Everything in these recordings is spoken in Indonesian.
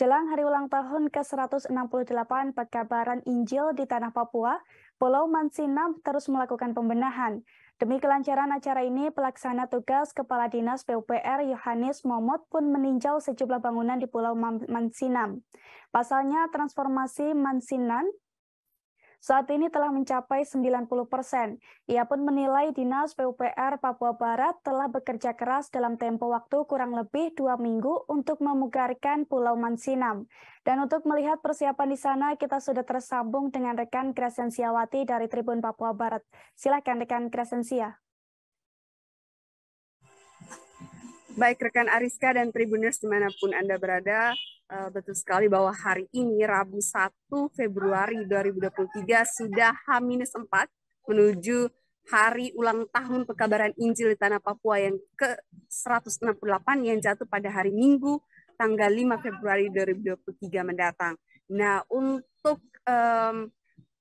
Jelang hari ulang tahun ke-168 pekabaran Injil di Tanah Papua, Pulau Mansinam terus melakukan pembenahan. Demi kelancaran acara ini, pelaksana tugas Kepala Dinas PUPR Yohanes Momot pun meninjau sejumlah bangunan di Pulau Mansinam. Pasalnya, transformasi Mansinan saat ini telah mencapai 90 persen. Ia pun menilai Dinas PUPR Papua Barat telah bekerja keras dalam tempo waktu kurang lebih dua minggu untuk memugarkan Pulau Mansinam. Dan untuk melihat persiapan di sana, kita sudah tersambung dengan rekan Kresensiawati dari Tribun Papua Barat. Silakan rekan Kresensia. Baik rekan Ariska dan Tribuners dimanapun Anda berada, eh, betul sekali bahwa hari ini Rabu 1 Februari 2023 sudah H-4 menuju hari ulang tahun pekabaran Injil di tanah Papua yang ke-168 yang jatuh pada hari Minggu tanggal 5 Februari 2023 mendatang. Nah, untuk um,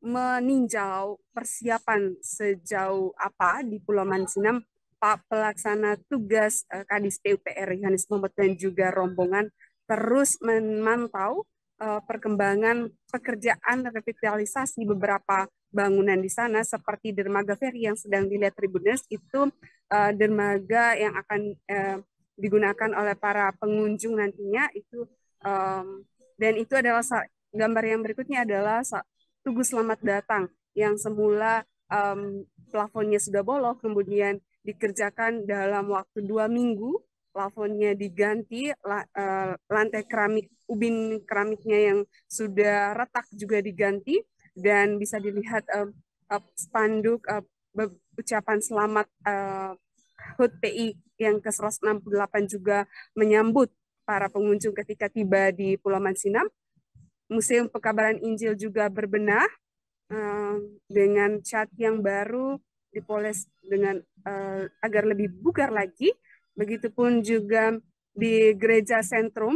meninjau persiapan sejauh apa di Pulau Mansinam, Pak Pelaksana Tugas uh, Kadis PUPR Yohanes Muhammad dan juga rombongan terus memantau uh, perkembangan pekerjaan revitalisasi beberapa bangunan di sana seperti dermaga feri yang sedang dilihat Tribuners itu uh, dermaga yang akan uh, digunakan oleh para pengunjung nantinya itu um, dan itu adalah gambar yang berikutnya adalah Tugu Selamat Datang yang semula um, plafonnya sudah bolong kemudian dikerjakan dalam waktu dua minggu plafonnya diganti, eh, lantai keramik, ubin keramiknya yang sudah retak juga diganti, dan bisa dilihat uh, uh, spanduk uh, ucapan selamat uh, HUT PI yang ke-168 juga menyambut para pengunjung ketika tiba di Pulau Mansinam. Museum Pekabaran Injil juga berbenah uh, dengan cat yang baru dipoles dengan uh, agar lebih bugar lagi. Begitupun juga di gereja sentrum,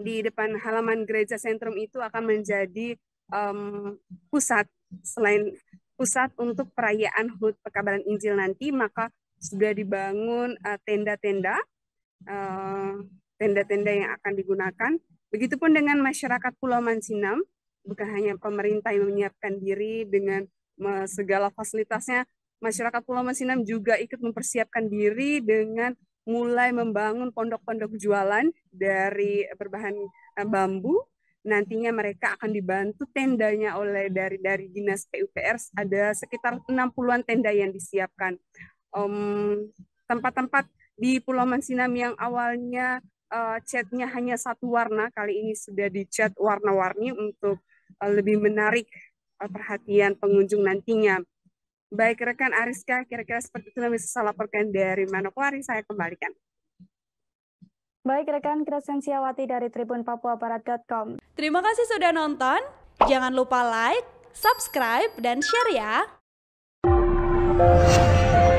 di depan halaman gereja sentrum itu akan menjadi um, pusat selain pusat untuk perayaan HUT Pekabaran Injil nanti, maka sudah dibangun eh, tenda-tenda uh, tenda-tenda uh, yang akan digunakan. Begitupun dengan masyarakat Pulau Mansinam, bukan hanya pemerintah yang menyiapkan diri dengan segala fasilitasnya, masyarakat Pulau Masinam juga ikut mempersiapkan diri dengan mulai membangun pondok-pondok jualan dari berbahan eh, bambu. Nantinya mereka akan dibantu tendanya oleh dari dari dinas PUPR ada sekitar 60-an tenda yang disiapkan. tempat tempat-tempat di Pulau Mansinam yang awalnya uh, catnya hanya satu warna, kali ini sudah dicat warna-warni untuk uh, lebih menarik uh, perhatian pengunjung nantinya. Baik rekan Ariska, kira-kira seperti itu yang bisa saya laporkan dari Manokwari. Saya kembalikan. Baik rekan Kresensiawati dari Tribun Papua Barat.com. Terima kasih sudah nonton. Jangan lupa like, subscribe, dan share ya.